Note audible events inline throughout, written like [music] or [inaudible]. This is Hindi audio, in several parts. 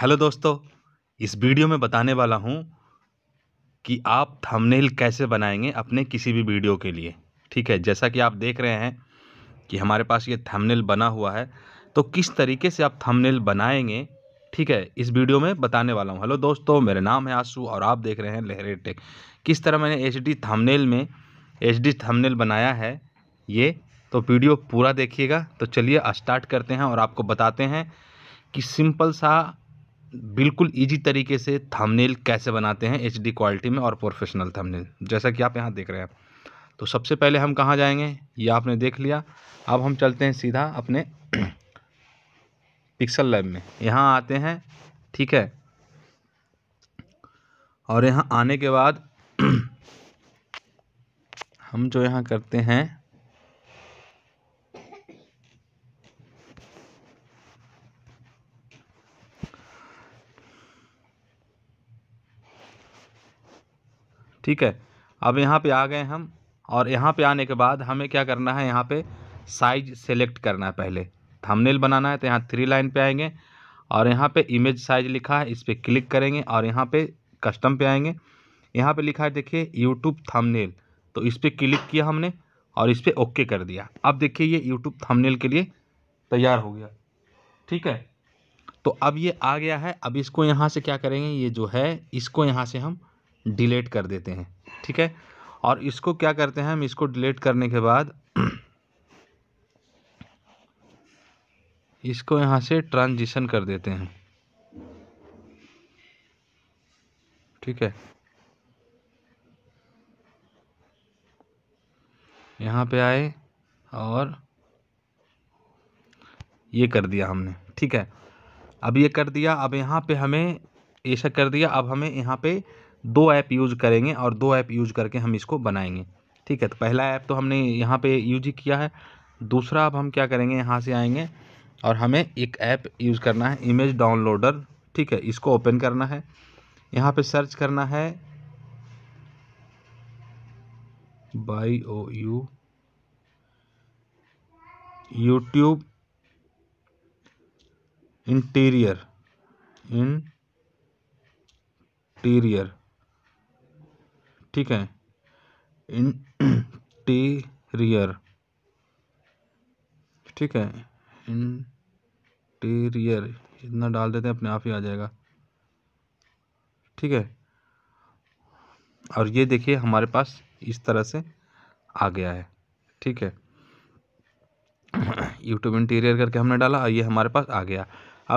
हेलो दोस्तों इस वीडियो में बताने वाला हूँ कि आप थंबनेल कैसे बनाएंगे अपने किसी भी वीडियो के लिए ठीक है जैसा कि आप देख रहे हैं कि हमारे पास ये थंबनेल बना हुआ है तो किस तरीके से आप थंबनेल बनाएंगे ठीक है इस वीडियो में बताने वाला हूँ हेलो दोस्तों मेरा नाम है आसू और आप देख रहे हैं लहरे टेक किस तरह मैंने एच डी में एच डी बनाया है ये तो वीडियो पूरा देखिएगा तो चलिए स्टार्ट करते हैं और आपको बताते हैं कि सिंपल सा बिल्कुल इजी तरीके से थंबनेल कैसे बनाते हैं एच क्वालिटी में और प्रोफेशनल थंबनेल जैसा कि आप यहाँ देख रहे हैं तो सबसे पहले हम कहाँ जाएंगे ये आपने देख लिया अब हम चलते हैं सीधा अपने पिक्सल [clears throat] लैब में यहाँ आते हैं ठीक है और यहाँ आने के बाद [clears throat] हम जो यहाँ करते हैं ठीक है अब यहाँ पे आ गए हम और यहाँ पे आने के बाद हमें क्या करना है यहाँ पे साइज सेलेक्ट करना है पहले थंबनेल बनाना है तो यहाँ थ्री लाइन पे आएंगे और यहाँ पे इमेज साइज लिखा है इस पर क्लिक करेंगे और यहाँ पे कस्टम पे आएंगे यहाँ पे लिखा है देखिए यूट्यूब थंबनेल तो इस पर क्लिक किया हमने और इस पर ओके कर दिया अब देखिए ये यूट्यूब थमनेल के लिए तैयार हो गया ठीक है तो अब ये आ गया है अब इसको यहाँ से क्या करेंगे ये जो है इसको यहाँ से हम डिलीट कर देते हैं ठीक है और इसको क्या करते हैं हम इसको डिलीट करने के बाद [clears throat] इसको यहाँ से ट्रांजिशन कर देते हैं ठीक है यहाँ पे आए और ये कर दिया हमने ठीक है अब ये कर दिया अब यहाँ पे हमें ऐसा कर दिया अब हमें यहाँ पे दो ऐप यूज करेंगे और दो ऐप यूज करके हम इसको बनाएंगे ठीक है तो पहला ऐप तो हमने यहाँ पे यूज ही किया है दूसरा अब हम क्या करेंगे यहाँ से आएंगे और हमें एक ऐप यूज़ करना है इमेज डाउनलोडर ठीक है इसको ओपन करना है यहाँ पे सर्च करना है Y O U YouTube interior interior ठीक है इंटीरियर ठीक है इंटीरियर इतना डाल देते हैं अपने आप ही आ जाएगा ठीक है और ये देखिए हमारे पास इस तरह से आ गया है ठीक है यूट्यूब इंटीरियर करके हमने डाला और ये हमारे पास आ गया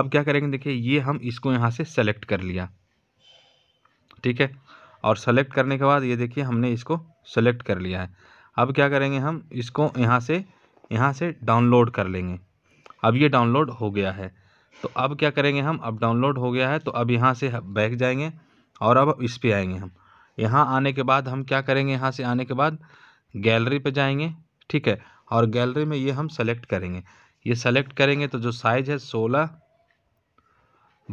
अब क्या करेंगे देखिए ये हम इसको यहाँ से सेलेक्ट कर लिया ठीक है और सेलेक्ट करने के बाद ये देखिए हमने इसको सेलेक्ट कर लिया है अब क्या करेंगे हम इसको यहाँ से यहाँ से डाउनलोड कर लेंगे अब ये डाउनलोड हो गया है तो अब क्या करेंगे हम अब डाउनलोड हो गया है तो अब यहाँ से बैक जाएंगे और अब इस पर आएंगे हम यहाँ आने के बाद हम क्या करेंगे यहाँ से आने के बाद गैलरी पे जाएंगे ठीक है और गैलरी में ये हम सेलेक्ट करेंगे ये सेलेक्ट करेंगे तो जो साइज़ है सोलह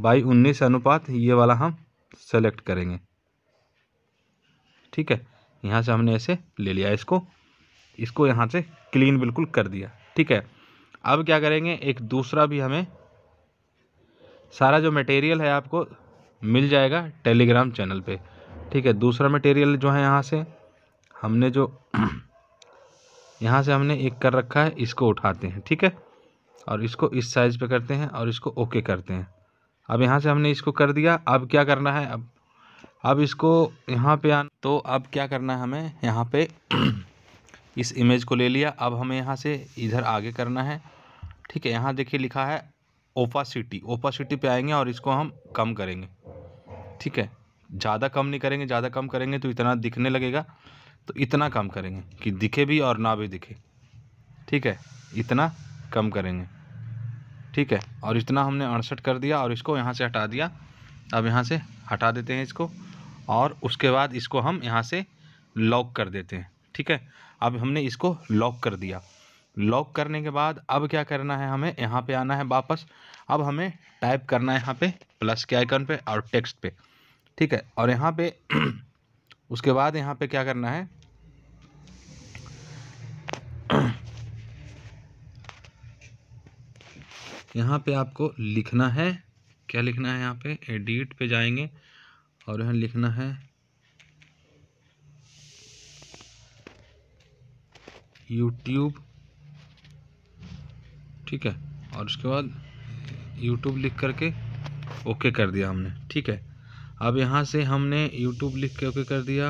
बाई उन्नीस अनुपात ये वाला हम सेलेक्ट करेंगे ठीक है यहाँ से हमने ऐसे ले लिया इसको इसको यहाँ से क्लीन बिल्कुल कर दिया ठीक है अब क्या करेंगे एक दूसरा भी हमें सारा जो मटेरियल है आपको मिल जाएगा टेलीग्राम चैनल पे ठीक है दूसरा मटेरियल जो है यहाँ से हमने जो [clears throat] यहाँ से हमने एक कर रखा है इसको उठाते हैं ठीक है और इसको इस साइज़ पे करते हैं और इसको ओके करते हैं अब यहाँ से हमने इसको कर दिया अब क्या करना है अब अब इसको यहाँ पे आ तो अब क्या करना है हमें यहाँ पे [clears throat] इस इमेज को ले लिया अब हमें यहाँ से इधर आगे करना है ठीक है यहाँ देखिए लिखा है ओपासिटी ओपासिटी पे आएंगे और इसको हम कम करेंगे ठीक है ज़्यादा कम नहीं करेंगे ज़्यादा कम करेंगे तो इतना दिखने लगेगा तो इतना कम करेंगे कि दिखे भी और ना भी दिखे ठीक है इतना कम करेंगे ठीक है और इतना हमने अड़सठ कर दिया और इसको यहाँ से हटा दिया अब यहाँ से हटा देते हैं इसको और उसके बाद इसको हम यहाँ से लॉक कर देते हैं ठीक है अब हमने इसको लॉक कर दिया लॉक करने के बाद अब क्या करना है हमें यहाँ पे आना है वापस अब हमें टाइप करना है यहाँ पे प्लस के आइकन पे और टेक्स्ट पे ठीक है और यहाँ पे [clears throat] उसके बाद यहाँ पे क्या करना है [clears throat] यहाँ पे आपको लिखना है क्या लिखना है यहाँ पे एडिट पे जाएंगे और यहाँ लिखना है यूट्यूब ठीक है और उसके बाद यूट्यूब लिख करके ओके कर दिया हमने ठीक है अब यहाँ से हमने यूट्यूब लिख के ओके कर दिया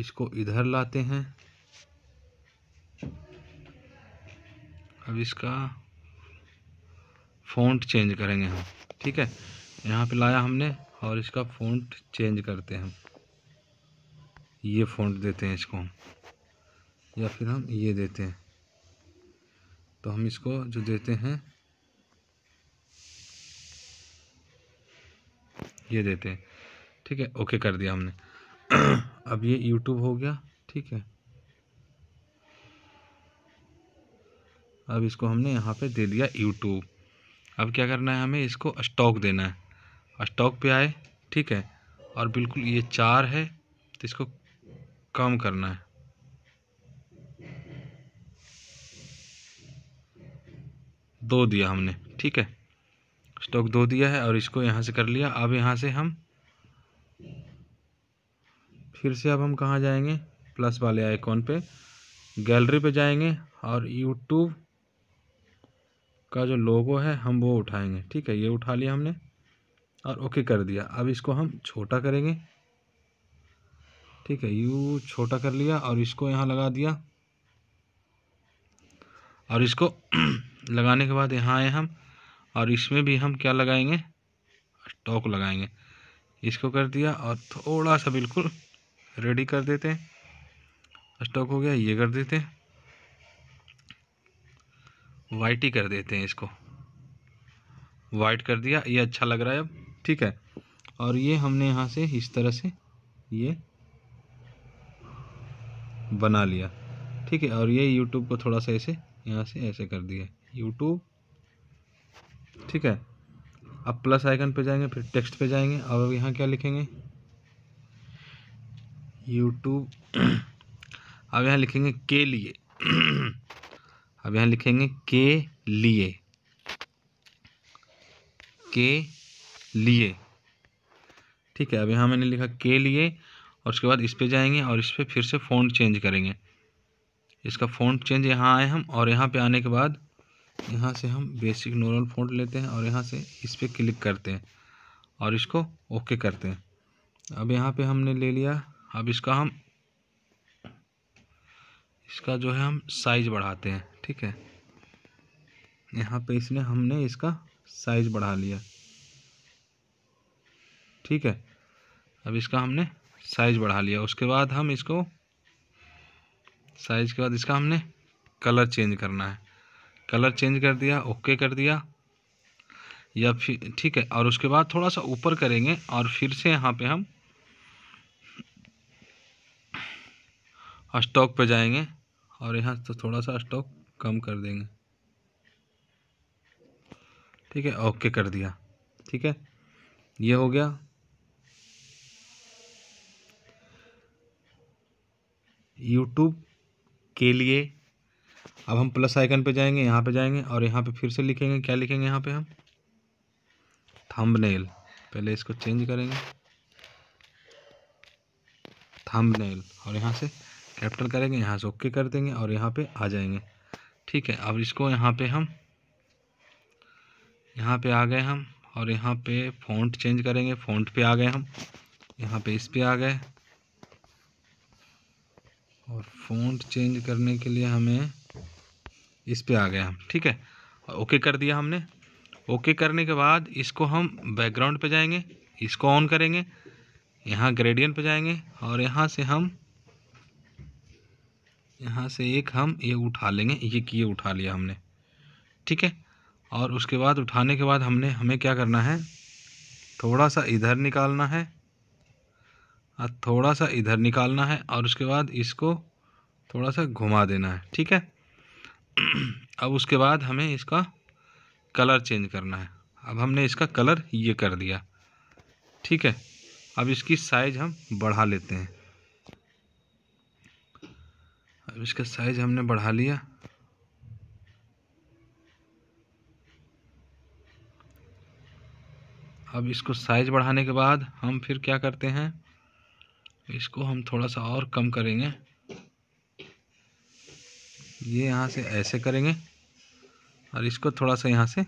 इसको इधर लाते हैं अब इसका फ़ॉन्ट चेंज करेंगे हम ठीक है यहाँ पे लाया हमने और इसका फ़ॉन्ट चेंज करते हैं हम ये फ़ॉन्ट देते हैं इसको हम या फिर हम ये देते हैं तो हम इसको जो देते हैं ये देते हैं ठीक है ओके कर दिया हमने [clears throat] अब ये यूट्यूब हो गया ठीक है अब इसको हमने यहाँ पे दे दिया यूट्यूब अब क्या करना है हमें इसको स्टॉक देना है स्टॉक पे आए ठीक है और बिल्कुल ये चार है तो इसको कम करना है दो दिया हमने ठीक है स्टॉक दो दिया है और इसको यहाँ से कर लिया अब यहाँ से हम फिर से अब हम कहाँ जाएंगे प्लस वाले आइकॉन पे गैलरी पे जाएंगे और यूट्यूब का जो लोगो है हम वो उठाएंगे ठीक है ये उठा लिया हमने और ओके कर दिया अब इसको हम छोटा करेंगे ठीक है यू छोटा कर लिया और इसको यहाँ लगा दिया और इसको [clears throat] लगाने के बाद यहाँ आए हम और इसमें भी हम क्या लगाएंगे टॉक लगाएंगे इसको कर दिया और थोड़ा सा बिल्कुल रेडी कर देते हैं स्टॉक हो गया ये कर देते हैं वाइट ही कर देते हैं इसको वाइट कर दिया ये अच्छा लग रहा है अब ठीक है और ये हमने यहाँ से इस तरह से ये बना लिया ठीक है और ये यूट्यूब को थोड़ा सा ऐसे यहाँ से ऐसे कर दिया यूट्यूब ठीक है अब प्लस आइकन पे जाएंगे फिर टेक्स्ट पे जाएंगे अब यहाँ क्या लिखेंगे यूट्यूब [clears throat] अब यहाँ लिखेंगे के लिए [clears throat] अब यहाँ लिखेंगे के लिए के लिए ठीक है अब यहाँ मैंने लिखा के लिए और उसके बाद इस पर जाएंगे और इस पर फिर से फ़ॉन्ट चेंज करेंगे इसका फ़ॉन्ट चेंज यहाँ आए हम और यहाँ पे आने के बाद यहाँ से हम बेसिक नॉर्मल फ़ॉन्ट लेते हैं और यहाँ से इस पर क्लिक करते हैं और इसको ओके करते हैं अब यहाँ पे हमने ले लिया अब इसका हम इसका जो है हम साइज़ बढ़ाते हैं ठीक है यहाँ पे इसने हमने इसका साइज़ बढ़ा लिया ठीक है अब इसका हमने साइज़ बढ़ा लिया उसके बाद हम इसको साइज़ के बाद इसका हमने कलर चेंज करना है कलर चेंज कर दिया ओके कर दिया या फिर ठीक है और उसके बाद थोड़ा सा ऊपर करेंगे और फिर से यहाँ पे हम स्टॉक पे जाएंगे और यहाँ तो थोड़ा सा स्टॉक कम कर देंगे ठीक है ओके कर दिया ठीक है ये हो गया यूट्यूब के लिए अब हम प्लस आइकन पे जाएंगे यहाँ पे जाएंगे और यहाँ पे फिर से लिखेंगे क्या लिखेंगे यहाँ पे हम थंबनेल पहले इसको चेंज करेंगे थंबनेल और यहाँ से कैपिटल करेंगे यहाँ से ओके कर देंगे और यहाँ पे आ जाएंगे ठीक है अब इसको यहाँ पे हम यहाँ पे आ गए हम और यहाँ पे फ़ॉन्ट चेंज करेंगे फ़ॉन्ट पे आ गए हम यहाँ पे इस पर आ गए और फ़ॉन्ट चेंज करने के लिए हमें इस पर आ गया हम ठीक है ओके कर दिया हमने ओके करने के बाद इसको हम बैकग्राउंड पे जाएंगे इसको ऑन करेंगे यहाँ ग्रेडियंट पे जाएंगे और यहाँ से हम यहाँ से एक हम ये उठा लेंगे ये किए उठा लिया हमने ठीक है और उसके बाद उठाने के बाद हमने हमें क्या करना है थोड़ा सा इधर निकालना है और थोड़ा सा इधर निकालना है और उसके बाद इसको थोड़ा सा घुमा देना है ठीक है अब उसके बाद हमें इसका कलर चेंज करना है अब हमने इसका कलर ये कर दिया ठीक है अब इसकी साइज हम बढ़ा लेते हैं अब इसका साइज हमने बढ़ा लिया अब इसको साइज बढ़ाने के बाद हम फिर क्या करते हैं इसको हम थोड़ा सा और कम करेंगे ये यहाँ से ऐसे करेंगे और इसको थोड़ा सा यहाँ से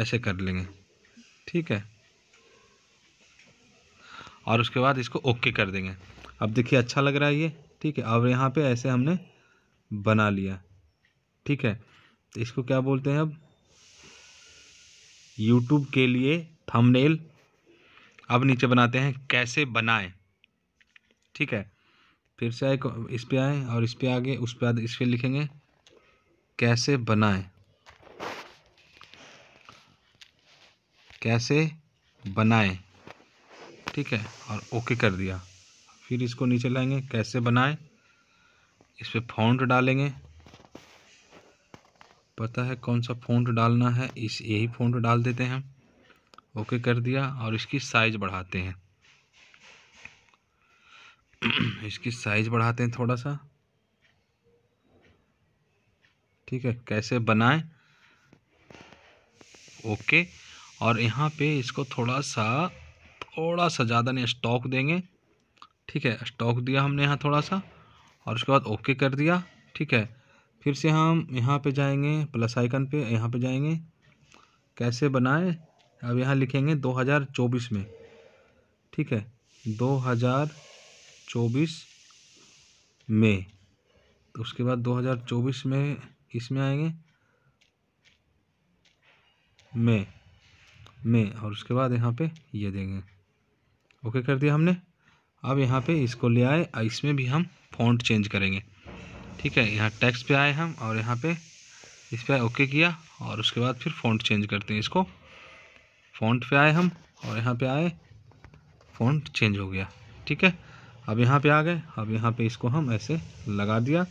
ऐसे कर लेंगे ठीक है और उसके बाद इसको ओके कर देंगे अब देखिए अच्छा लग रहा है ये ठीक है अब यहाँ पे ऐसे हमने बना लिया ठीक है तो इसको क्या बोलते हैं अब यूट्यूब के लिए थंबनेल अब नीचे बनाते हैं कैसे बनाएं ठीक है फिर से आए इस पर आए और इस पर आगे उस पर इस पर लिखेंगे कैसे बनाएं कैसे बनाएं ठीक है और ओके कर दिया फिर इसको नीचे लाएंगे कैसे बनाएं इस पर फ़ॉन्ट डालेंगे पता है कौन सा फ़ॉन्ट डालना है इस यही फ़ॉन्ट डाल देते हैं ओके कर दिया और इसकी साइज़ बढ़ाते हैं तो इसकी साइज़ बढ़ाते हैं थोड़ा सा ठीक है कैसे बनाएं ओके और यहाँ पे इसको थोड़ा सा थोड़ा सा ज़्यादा नहीं स्टॉक देंगे ठीक है स्टॉक दिया हमने यहाँ थोड़ा सा और उसके बाद ओके कर दिया ठीक है फिर से हम यहाँ पे जाएंगे प्लस आइकन पे यहाँ पे जाएंगे कैसे बनाएं अब यहाँ लिखेंगे 2024 में ठीक है चौबीस में तो उसके बाद 2024 में इसमें आएंगे में में और उसके बाद यहाँ पे ये देंगे ओके कर दिया हमने अब यहाँ पे इसको ले आए इसमें भी हम फ़ॉन्ट चेंज करेंगे ठीक है यहाँ टैक्स पे आए हम और यहाँ पे इस पर ओके किया और उसके बाद फिर फ़ॉन्ट चेंज करते हैं इसको फ़ॉन्ट पे आए हम और यहाँ पे आए फ़ॉन्ट चेंज हो गया ठीक है अब यहाँ पे आ गए अब यहाँ पे इसको हम ऐसे लगा दिया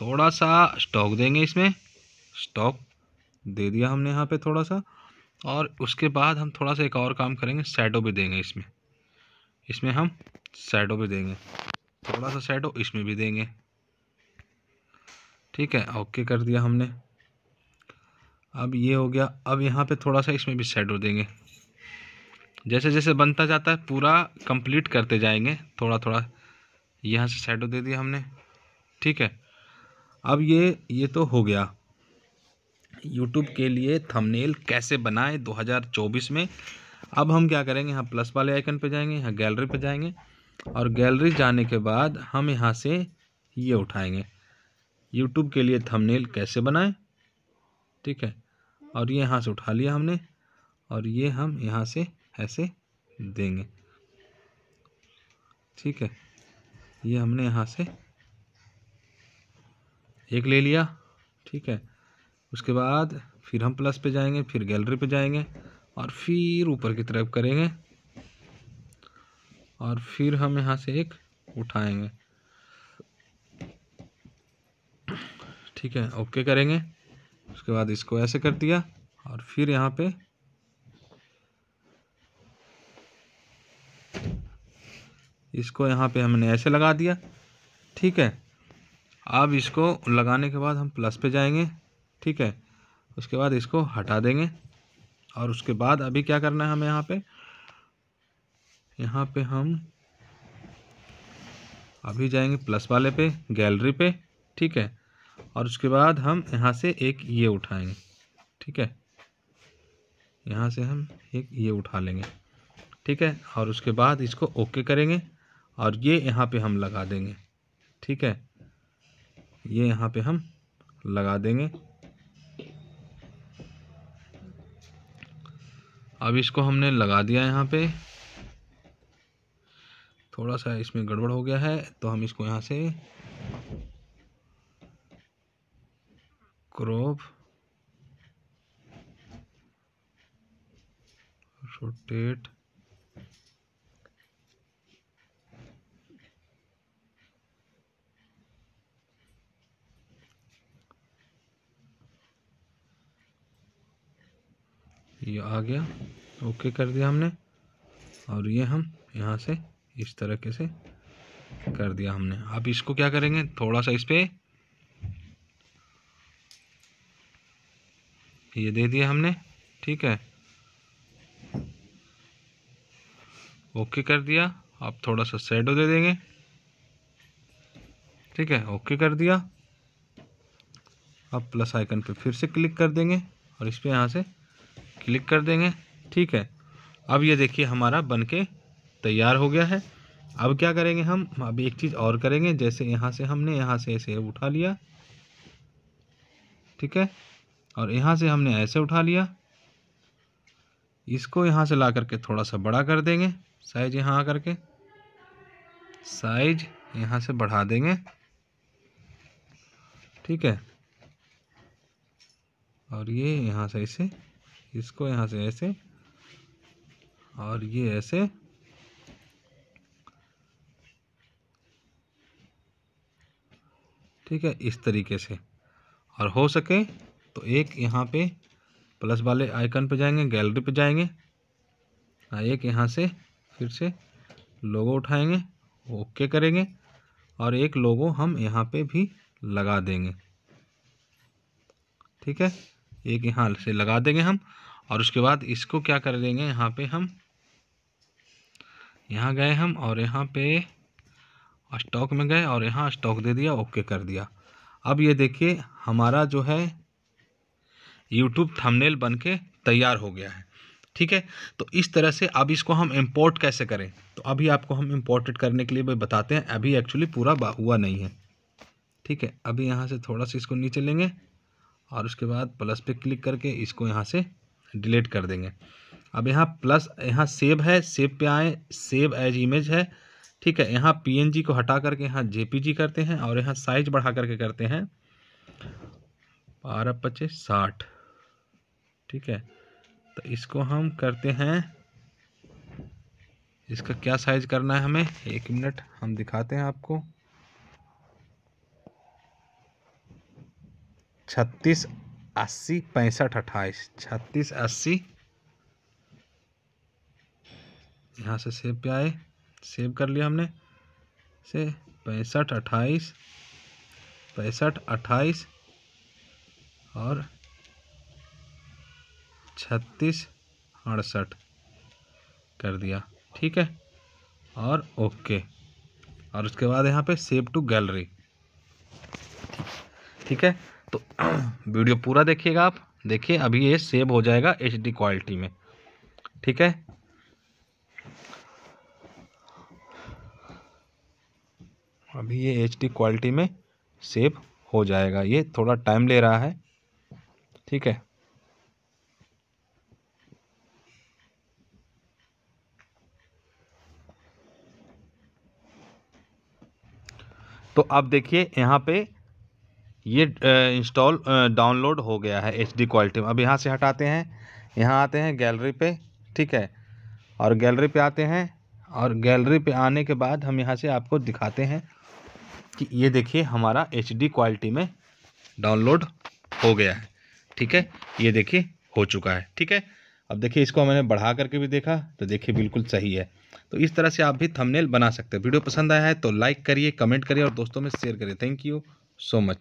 थोड़ा सा स्टॉक देंगे इसमें स्टॉक दे दिया हमने यहाँ पे थोड़ा सा और उसके बाद हम थोड़ा सा एक और काम करेंगे सैडो भी देंगे इसमें इसमें हम सैडो भी देंगे थोड़ा सा सैडो इसमें भी देंगे ठीक है ओके कर दिया हमने अब ये हो गया अब यहाँ पे थोड़ा सा इसमें भी सैडो देंगे जैसे जैसे बनता जाता है पूरा कंप्लीट करते जाएंगे थोड़ा थोड़ा यहाँ से शेडो दे दिया हमने ठीक है अब ये ये तो हो गया YouTube के लिए थंबनेल कैसे बनाएं 2024 में अब हम क्या करेंगे यहाँ प्लस वाले आइकन पे जाएंगे यहाँ गैलरी पे जाएंगे और गैलरी जाने के बाद हम यहाँ से ये उठाएंगे यूट्यूब के लिए थंबनेल कैसे बनाएं ठीक है और ये यहाँ से उठा लिया हमने और ये हम यहाँ से ऐसे देंगे ठीक है ये हमने यहाँ से एक ले लिया ठीक है उसके बाद फिर हम प्लस पे जाएंगे फिर गैलरी पे जाएंगे और फिर ऊपर की तरफ करेंगे और फिर हम यहाँ से एक उठाएंगे ठीक है ओके करेंगे उसके बाद इसको ऐसे कर दिया और फिर यहाँ पे इसको यहाँ पे हमने ऐसे लगा दिया ठीक है अब इसको लगाने के बाद हम प्लस पे जाएंगे ठीक है उसके बाद इसको हटा देंगे और उसके बाद अभी क्या करना है हमें यहाँ पे यहाँ पे हम अभी जाएंगे प्लस वाले पे गैलरी पे ठीक है और उसके बाद हम यहाँ से एक ये उठाएंगे ठीक है यहाँ से हम एक ये उठा लेंगे ठीक है और उसके बाद इसको ओके करेंगे और ये यहाँ पे हम लगा देंगे ठीक है ये यहाँ पे हम लगा देंगे अब इसको हमने लगा दिया यहाँ पे थोड़ा सा इसमें गड़बड़ हो गया है तो हम इसको यहाँ से क्रॉप रोटेट ये आ गया ओके कर दिया हमने और ये हम यहाँ से इस तरीके से कर दिया हमने अब इसको क्या करेंगे थोड़ा सा इस पर ये दे दिया हमने ठीक है ओके कर दिया आप थोड़ा सा सेडो दे देंगे ठीक है ओके कर दिया अब प्लस आइकन पे फिर से क्लिक कर देंगे और इस पर यहाँ से क्लिक कर देंगे ठीक है अब ये देखिए हमारा बन के तैयार हो गया है अब क्या करेंगे हम अब एक चीज़ और करेंगे जैसे यहाँ से हमने यहाँ से ऐसे उठा लिया ठीक है और यहाँ से हमने ऐसे उठा लिया इसको यहाँ से ला करके थोड़ा सा बड़ा कर देंगे साइज यहाँ आ करके साइज यहाँ से बढ़ा देंगे ठीक है और ये यहाँ से इसे इसको यहाँ से ऐसे और ये ऐसे ठीक है इस तरीके से और हो सके तो एक यहाँ पे प्लस वाले आइकन पे जाएंगे गैलरी पे जाएंगे हाँ, एक यहाँ से फिर से लोगो उठाएंगे ओके करेंगे और एक लोगो हम यहाँ पे भी लगा देंगे ठीक है एक यहाँ से लगा देंगे हम और उसके बाद इसको क्या कर देंगे यहाँ पे हम यहाँ गए हम और यहाँ पे स्टॉक में गए और यहाँ स्टॉक दे दिया ओके कर दिया अब ये देखिए हमारा जो है यूट्यूब थंबनेल बन के तैयार हो गया है ठीक है तो इस तरह से अब इसको हम इम्पोर्ट कैसे करें तो अभी आपको हम इम्पोर्टेड करने के लिए भी बताते हैं अभी एक्चुअली पूरा हुआ नहीं है ठीक है अभी यहाँ से थोड़ा सा इसको नीचे लेंगे और उसके बाद प्लस पे क्लिक करके इसको यहाँ से डिलीट कर देंगे अब यहाँ प्लस यहाँ सेव है सेव पे आए सेव एज इमेज है ठीक है यहाँ पीएनजी को हटा करके यहाँ जेपीजी करते हैं और यहाँ साइज बढ़ा करके करते हैं बारह पच्चीस साठ ठीक है तो इसको हम करते हैं इसका क्या साइज करना है हमें एक मिनट हम दिखाते हैं आपको छत्तीस अस्सी पैंसठ अट्ठाईस छत्तीस अस्सी यहाँ से सेव पे आए सेव कर लिया हमने से पैंसठ अट्ठाईस पैंसठ अट्ठाईस और छत्तीस अड़सठ कर दिया ठीक है और ओके और उसके बाद यहाँ पे सेव टू गैलरी ठीक है तो [clears throat] वीडियो पूरा देखिएगा आप देखिए अभी ये सेव हो जाएगा एच क्वालिटी में ठीक है अभी ये एच क्वालिटी में सेव हो जाएगा ये थोड़ा टाइम ले रहा है ठीक है तो आप देखिए यहाँ पे ये इंस्टॉल डाउनलोड हो गया है एच डी क्वालिटी में अब यहाँ से हटाते हैं यहाँ आते हैं गैलरी पे ठीक है और गैलरी पे आते हैं और गैलरी पे आने के बाद हम यहाँ से आपको दिखाते हैं कि ये देखिए हमारा एच डी क्वालिटी में डाउनलोड हो गया है ठीक है ये देखिए हो चुका है ठीक है अब देखिए इसको मैंने बढ़ा करके भी देखा तो देखिए बिल्कुल सही है तो इस तरह से आप भी थंबनेल बना सकते हैं वीडियो पसंद आया है तो लाइक करिए कमेंट करिए और दोस्तों में शेयर करिए थैंक यू सो मच